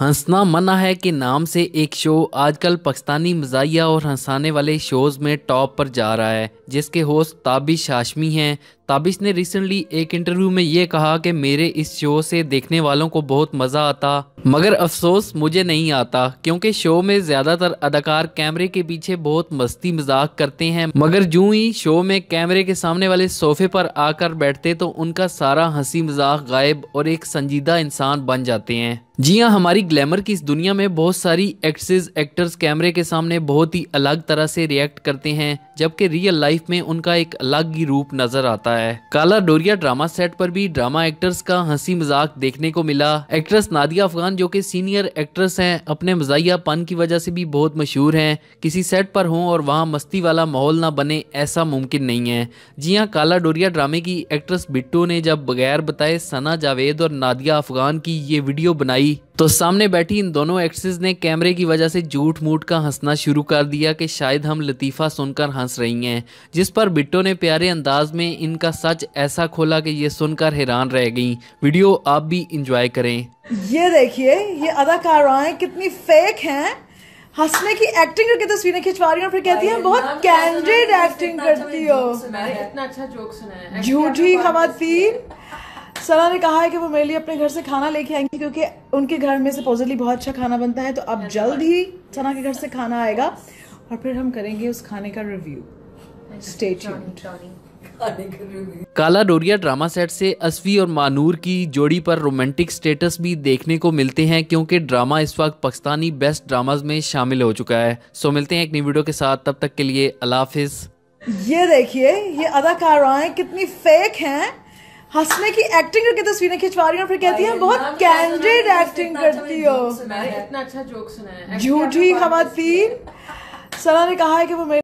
हंसना मना है कि नाम से एक शो आजकल पाकिस्तानी मजाया और हंसाने वाले शोज़ में टॉप पर जा रहा है जिसके होस्ट ताबिश हाशमी हैं ताबिश ने रिसेंटली एक इंटरव्यू में ये कहा कि मेरे इस शो से देखने वालों को बहुत मज़ा आता मगर अफसोस मुझे नहीं आता क्योंकि शो में ज़्यादातर अदाकार कैमरे के पीछे बहुत मस्ती मजाक करते हैं मगर जू ही शो में कैमरे के सामने वाले सोफे पर आकर बैठते तो उनका सारा हंसी मजाक गायब और एक संजीदा इंसान बन जाते हैं जी हाँ हमारी ग्लैमर की इस दुनिया में बहुत सारी एक्ट्रेस एक्टर्स कैमरे के सामने बहुत ही अलग तरह से रिएक्ट करते हैं जबकि रियल लाइफ में उनका एक अलग ही रूप नजर आता है काला डोरिया ड्रामा सेट पर भी ड्रामा एक्टर्स का हंसी मजाक देखने को मिला एक्ट्रेस नादिया अफगान जो कि सीनियर एक्ट्रेस हैं अपने मजाया पन की वजह से भी बहुत मशहूर हैं किसी सेट पर हों और वहाँ मस्ती वाला माहौल ना बने ऐसा मुमकिन नहीं है जी हाँ काला डोरिया ड्रामे की एक्ट्रेस बिट्टू ने जब बगैर बताए सना जावेद और नादिया अफगान की ये वीडियो बनाई तो सामने बैठी इन दोनों एक्ट्रेस ने कैमरे की वजह से झूठ मूठ का हंसना शुरू कर दिया कि शायद हम लतीफ़ा सुनकर हंस रही हैं जिस पर बिट्टो ने प्यारे अंदाज में इनका सच ऐसा खोला कि ये सुनकर हैरान रह गई वीडियो आप भी इंजॉय करें ये देखिए ये अदाकाराएं कितनी फेक हैं हंसने की एक्टिंग करके तस्वीरें खिंचवा रही हैं फिर कहती हैं बहुत कैंडिड अच्छा अच्छा एक्टिंग करती हो अच्छा झूठी खातन सना ने कहा है कि वो मेरे लिए अपने घर से खाना लेके आएंगी क्योंकि उनके घर में सपोजली बहुत अच्छा खाना बनता है तो अब जल्द ही सना के घर से खाना आएगा और फिर हम करेंगे उस खाने का रिव्यू काला डोरिया ड्रामा सेट से असवी और मानूर की जोड़ी पर रोमांटिक स्टेटस भी देखने को मिलते हैं क्योंकि ड्रामा इस वक्त पाकिस्तानी बेस्ट ड्रामाज में शामिल हो चुका है सो मिलते हैं एक नई वीडियो के साथ तब तक के लिए अलाफिज ये देखिए ये अदाकाराएं कितनी फेक हैं हंसने की एक्टिंग करके तस्वीरें खिंचवा रही हूँ फिर कहती है बहुत कैंडिड एक्टिंग अच्छा करती हो इतना अच्छा जोक सुना है झूठी खबर सना ने कहा है कि वो